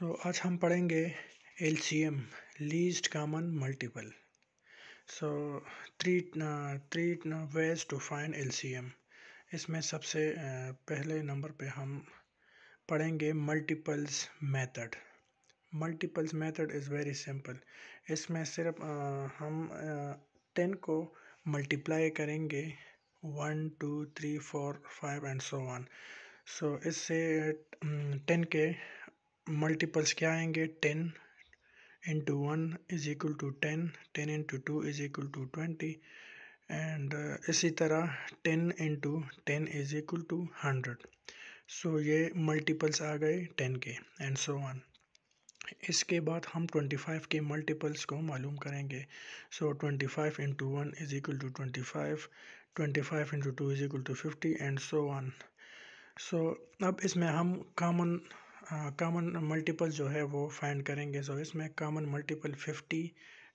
सो तो so, आज हम पढ़ेंगे L C M least common multiple so three three ways to find L C M इसमें सबसे uh, पहले नंबर पे हम पढ़ेंगे multiples method multiples method is very simple इसमें सिर्फ आ, uh, हम टेन uh, को मल्टीप्लाई करेंगे one two three four five and so on so इससे टेन के मल्टीपल्स क्या आएंगे ten into one is equal to ten ten into two is equal to twenty and इसी तरह ten into ten is equal to hundred so ये multiples आ गए ten के and so one इसके बाद हम ट्वेंटी फाइव के मल्टीपल्स को मालूम करेंगे so twenty five into one is equal to twenty five twenty five into two is equal to fifty and so on so अब इसमें हम कॉमन कामन हाँ, मल्टीपल जो है वो फाइंड करेंगे सो इसमें common multiple fifty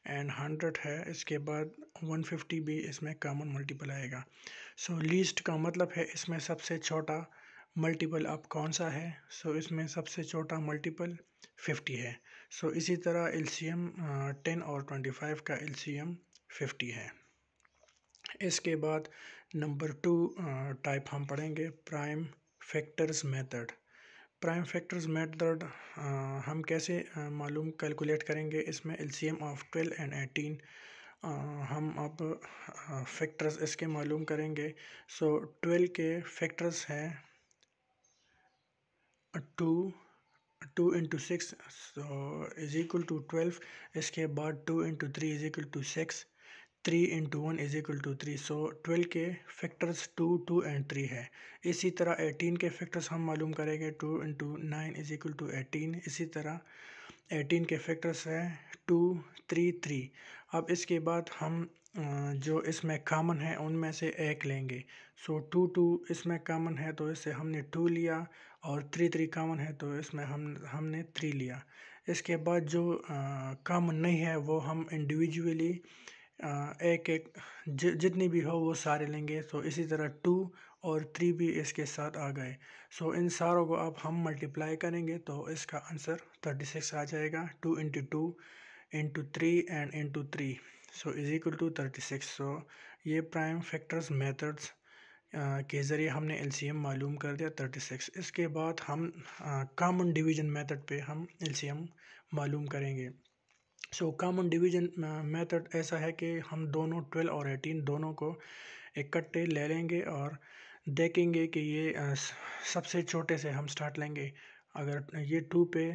and hundred है इसके बाद वन फिफ्टी भी इसमें कामन मल्टीपल आएगा सो so, लीस्ट का मतलब है इसमें सबसे छोटा मल्टीपल अब कौन सा है सो so, इसमें सबसे छोटा मल्टीपल फिफ्टी है सो so, इसी तरह एल सी एम टेन और ट्वेंटी फाइव का एल सी एम फिफ्टी है इसके बाद नंबर टू टाइप हम पढ़ेंगे prime factors method prime factors method हम कैसे मालूम कैलकुलेट करेंगे इसमें L C M of twelve and eighteen हम अब फैक्टर्स इसके मालूम करेंगे सो ट्वेल्व के फैक्टर्स हैं two two into six so is equal to twelve इसके बाद two into three is equal to six three into one is equal to three so twelve के factors two two and three है इसी तरह eighteen के factors हम मालूम करेंगे two into nine is equal to eighteen इसी तरह एटीन के फैक्टर्स है टू थ्री थ्री अब इसके बाद हम जो इसमें कामन है उनमें से एक लेंगे सो टू टू इसमें कामन है तो इससे हमने टू लिया और थ्री थ्री कामन है तो इसमें हम हमने थ्री लिया इसके बाद जो कामन नहीं है वो हम इंडिविजुअली एक एक जितनी भी हो वो सारे लेंगे तो इसी तरह टू और थ्री भी इसके साथ आ गए सो इन सारों को अब हम मल्टीप्लाई करेंगे तो इसका आंसर थर्टी सिक्स आ जाएगा two into two into three and into three so is equal to thirty six so ये प्राइम फैक्टर्स मेथड्स के ज़रिए हमने एम मालूम कर दिया थर्टी सिक्स इसके बाद हम कामन डिवीजन मेथड पे हम एलसीएम मालूम करेंगे सो कॉमन डिवीजन मेथड ऐसा है कि हम दोनों ट्वेल्व और एटीन दोनों को इकट्ठे ले लेंगे और देखेंगे कि ये uh, सबसे छोटे से हम स्टार्ट लेंगे अगर ये टू पे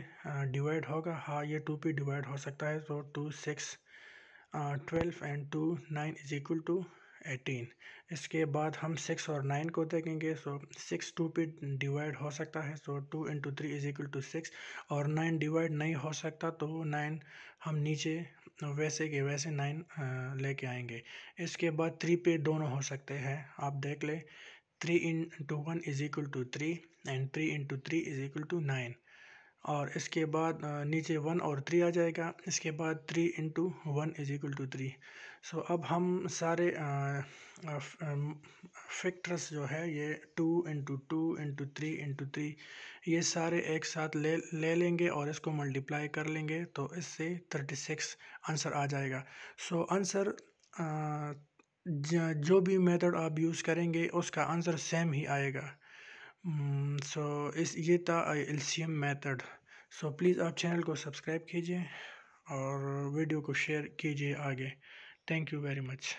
डिवाइड uh, होगा हाँ ये टू पे डिवाइड हो सकता है तो two six twelve and two nine is equal to eighteen इसके बाद हम सिक्स और नाइन को देखेंगे सो सिक्स टू पे डिवाइड हो सकता है so two into three is equal to six और नाइन डिवाइड नहीं हो सकता तो नाइन हम नीचे वैसे के वैसे नाइन लेके आएंगे इसके बाद थ्री पे दोनों हो सकते हैं आप देख लें three into one is equal to three and three into three is equal to nine और इसके बाद नीचे वन और थ्री आ जाएगा इसके बाद three into one is equal to three so अब हम सारे फैक्टर्स जो है ये two into two into three into three ये सारे एक साथ ले ले लेंगे और इसको मल्टीप्लाई कर लेंगे तो इससे थर्टी सिक्स आंसर आ जाएगा सो so, आंसर जो भी मेथड आप यूज़ करेंगे उसका आंसर सेम ही आएगा सो mm, इस ये था I L C M method so please आप चैनल को सब्सक्राइब कीजिए और वीडियो को शेयर कीजिए आगे थैंक यू वेरी मच